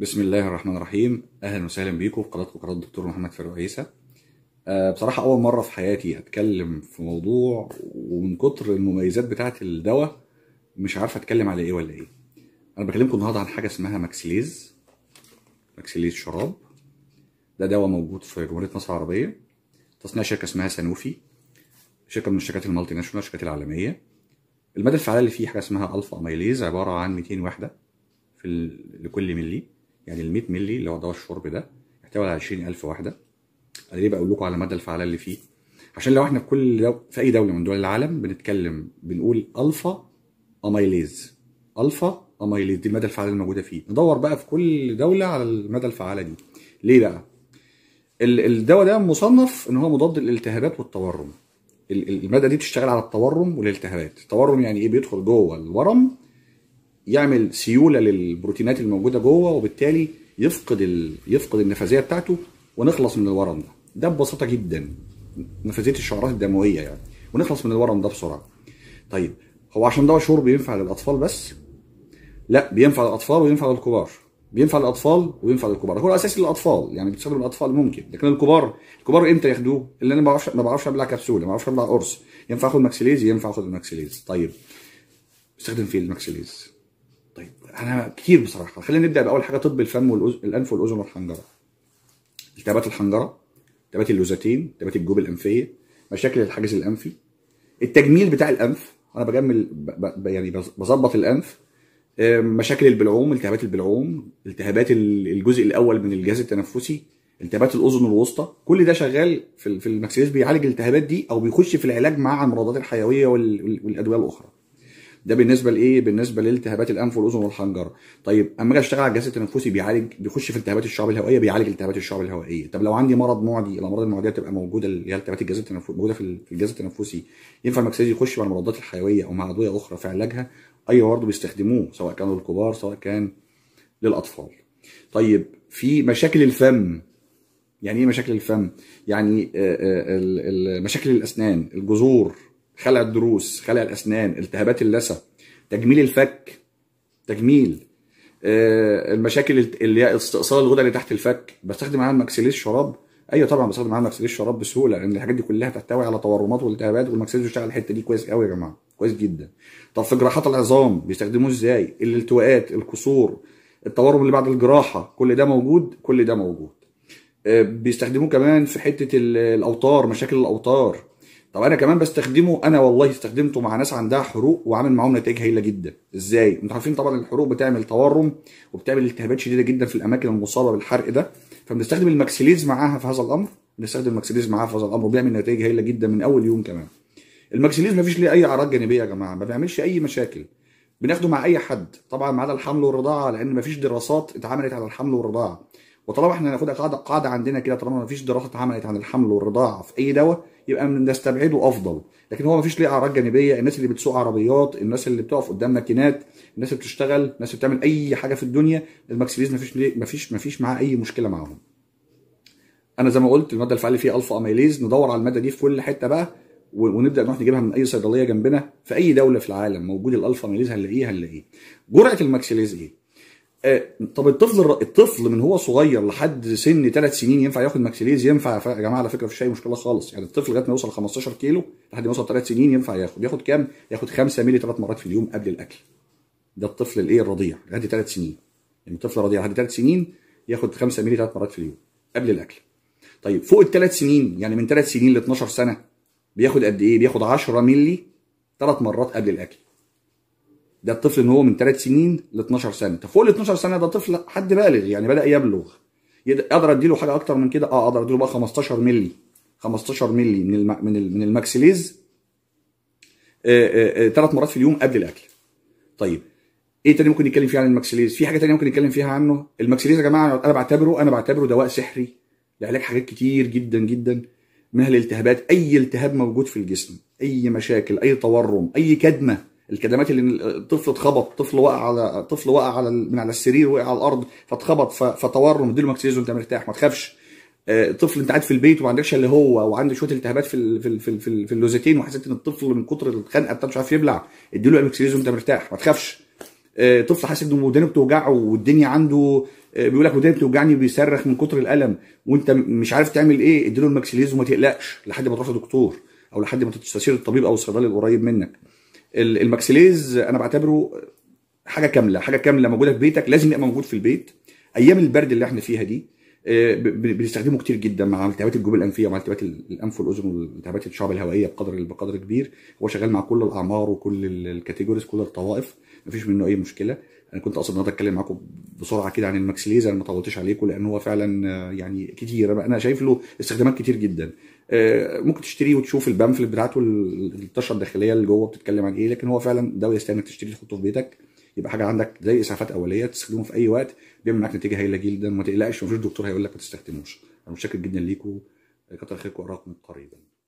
بسم الله الرحمن الرحيم اهلا وسهلا بيكم في قناتكم قناه الدكتور محمد فاروق عيسى أه بصراحه اول مره في حياتي اتكلم في موضوع ومن كتر المميزات بتاعه الدواء مش عارف اتكلم على ايه ولا ايه انا بكلمكم النهارده عن حاجه اسمها ماكسيليز ماكسيليز شراب ده دواء موجود في جمهوريه مصر العربيه تصنيع شركه اسمها سانوفي شركه من الشركات المالتي ناشونال الشركات العالميه الماده الفعاله اللي فيه حاجه اسمها الفا اميليز عباره عن 200 وحده في لكل ملي يعني ال 100 مللي اللي هو دواء الشرب ده يحتوي على 20000 واحده انا ليه بقول لكم على مدى الفعاله اللي فيه عشان لو احنا في كل دو... في اي دوله من دول العالم بنتكلم بنقول الفا اميليز الفا اميليز دي المدى الفعاله الموجوده فيه ندور بقى في كل دوله على المدى الفعاله دي ليه بقى الدواء ده مصنف ان هو مضاد للالتهابات والتورم الماده دي بتشتغل على التورم والالتهابات التورم يعني ايه بيدخل جوه الورم يعمل سيوله للبروتينات الموجوده جوه وبالتالي يفقد ال... يفقد النفاذيه بتاعته ونخلص من الورم ده ده ببساطه جدا نفاذيه الشعرات الدمويه يعني ونخلص من الورم ده بسرعه طيب هو عشان ده شرب بينفع للاطفال بس لا بينفع للاطفال وينفع للكبار بينفع للاطفال وينفع للكبار هو اساسي للاطفال يعني بتستخدم للاطفال ممكن لكن الكبار الكبار امتى ياخدوه اللي انا ما بعرفش ما بعرفش ابلع كبسوله ما بعرفش ابلع قرص ينفع اخد ماكسيليز ينفع اخد الماكسيليز طيب استخدم فيه الماكسيليز طيب انا كتير بصراحه خلينا نبدا باول حاجه طب الفم والانف والاذن والحنجره التهابات الحنجره التهابات اللوزتين التهابات الجوب الانفيه مشاكل الحاجز الانفي التجميل بتاع الانف انا بجمل ب... ب... يعني بظبط الانف مشاكل البلعوم التهابات البلعوم التهابات الجزء الاول من الجهاز التنفسي التهابات الاذن الوسطى كل ده شغال في في بيعالج الالتهابات دي او بيخش في العلاج مع المضادات الحيويه والادويه الاخرى ده بالنسبه لايه بالنسبه لالتهابات الانف والاذن والحنجره طيب اما اجي اشتغل على الجهاز التنفسي بيعالج بيخش في التهابات الشعب الهوائيه بيعالج التهابات الشعب الهوائيه طب لو عندي مرض معدي الامراض المعديه بتبقى موجوده اللي هي التهابات الجهاز التنفسي موجوده في الجهاز التنفسي ينفع المكسيز يخش مع المضادات الحيويه او مع ادويه اخرى في علاجها ايوه برضه بيستخدموه سواء كانوا للكبار سواء كان للاطفال طيب في مشاكل الفم يعني ايه مشاكل الفم يعني آه، آه، مشاكل الاسنان الجذور خلع الضروس خلع الاسنان التهابات اللثه تجميل الفك تجميل آه المشاكل اللي هي استئصال الغدد اللي تحت الفك بستخدم معاها الماكسيليش شراب ايوه طبعا بستخدم معاها الماكسيليش شراب بسهوله لان الحاجات دي كلها تحتوي على تورمات والتهابات والماكسيليس بيشتغل الحته دي كويس قوي يا جماعه كويس جدا طب في جراحات العظام بيستخدموه ازاي الالتواءات الكسور التورم اللي بعد الجراحه كل ده موجود كل ده موجود آه بيستخدموه كمان في حته الاوتار مشاكل الاوتار طب انا كمان بستخدمه انا والله استخدمته مع ناس عندها حروق وعامل معاهم نتائج هايله جدا ازاي انتوا عارفين طبعا الحروق بتعمل تورم وبتعمل التهابات شديده جدا في الاماكن المصابه بالحرق ده فبنستخدم الماكسيليز معاها في هذا الامر بنستخدم الماكسيليز معاها في هذا الامر وبيعمل نتائج هايله جدا من اول يوم كمان الماكسيليز مفيش ليه اي اعراض جانبيه يا جماعه ما بيعملش اي مشاكل بناخده مع اي حد طبعا ما عدا الحمل والرضاعه لان مفيش دراسات اتعملت على الحمل والرضاعه وطالما احنا هناخدها قاعده قاعده عندنا كده طالما ما فيش دراسه اتعملت عن الحمل والرضاعه في اي دواء يبقى نستبعده افضل لكن هو ما فيش ليه اعراض جانبيه الناس اللي بتسوق عربيات الناس اللي بتقف قدام ماكينات الناس اللي بتشتغل الناس اللي بتعمل اي حاجه في الدنيا الماكسيليز ما فيش ما فيش ما فيش معاه اي مشكله معاهم انا زي ما قلت الماده الفعاله فيها الفا اميليز ندور على الماده دي في كل حته بقى ونبدا نروح نجيبها من اي صيدليه جنبنا في اي دوله في العالم موجود الالفا اميليز هنلاقيه هنلاقيه جرعه الماكسيليز ايه آه، طب الطفل الطفل من هو صغير لحد سن ثلاث سنين ينفع ياخد ماكسيليز ينفع يا جماعه على فكره مفيش اي مشكله خالص يعني الطفل لغايه ما يوصل 15 كيلو لحد ما يوصل ثلاث سنين ينفع ياخد ياخد كام؟ ياخد 5 مللي ثلاث مرات في اليوم قبل الاكل ده الطفل الايه الرضيع لحد ثلاث سنين يعني الطفل الرضيع لحد ثلاث سنين ياخد 5 مللي ثلاث مرات في اليوم قبل الاكل طيب فوق الثلاث سنين يعني من ثلاث سنين ل 12 سنه بياخد قد ايه؟ بياخد 10 مللي ثلاث مرات قبل الاكل ده الطفل ان هو من 3 سنين ل 12 سنه فوق ال 12 سنه ده طفل حد بالغ يعني بدا يبلغ اقدر اديله حاجه اكتر من كده اه اقدر اديله بقى 15 مللي 15 مللي من الم... من ال... من الماكسيليز ثلاث آه، آه، آه، مرات في اليوم قبل الاكل طيب ايه تاني ممكن نتكلم فيه عن الماكسيليز في حاجه تانية ممكن نتكلم فيها عنه الماكسيليز يا جماعه انا بعتبره انا بعتبره دواء سحري لعلاج حاجات كتير جدا جدا منها الالتهابات اي التهاب موجود في الجسم اي مشاكل اي تورم اي كدمه الكدمات اللي الطفل اتخبط طفل وقع على طفل وقع على من على السرير وقع على الارض فاتخبط فتورم اديله ماكسيز انت مرتاح ما تخافش آه، طفل انت قاعد في البيت وما عندكش اللي هو وعنده شويه التهابات في في في, في, اللوزتين وحسيت ان الطفل من كتر الخنقه بتاعته مش عارف يبلع اديله امكسيزون انت مرتاح ما تخافش آه، طفل حاسس ان ودانه بتوجعه والدنيا عنده آه، بيقول لك ودانه بتوجعني بيصرخ من كتر الالم وانت مش عارف تعمل ايه اديله الماكسيليز وما تقلقش لحد ما تروح لدكتور او لحد ما تستشير الطبيب او الصيدلي القريب منك الماكسيليز انا بعتبره حاجه كامله حاجه كامله موجوده في بيتك لازم يبقى موجود في البيت ايام البرد اللي احنا فيها دي آه، بنستخدمه كتير جدا مع التهابات الجيوب الانفيه ومع التهابات الانف والاذن والتهابات الشعب الهوائيه بقدر بقدر كبير هو شغال مع كل الاعمار وكل الكاتيجوريز كل الطوائف مفيش منه اي مشكله انا كنت اقصد ان اتكلم معاكم بسرعه كده عن الماكس ليزر ما طولتش عليكم لان هو فعلا آه، يعني كتير انا شايف له استخدامات كتير جدا آه، ممكن تشتريه وتشوف البامفلت بتاعته الطشه الداخليه اللي جوه بتتكلم عن ايه لكن هو فعلا ده يستاهل تشتريه تحطه في بيتك يبقى حاجه عندك زي اسعافات اوليه تستخدمه في اي وقت بيعمل معاك نتيجه هايله جدا وما تقلقش ومفيش دكتور هيقول لك ما تستخدموش انا متشكر جدا ليكم آه، كتر خيركم اراكم قريبا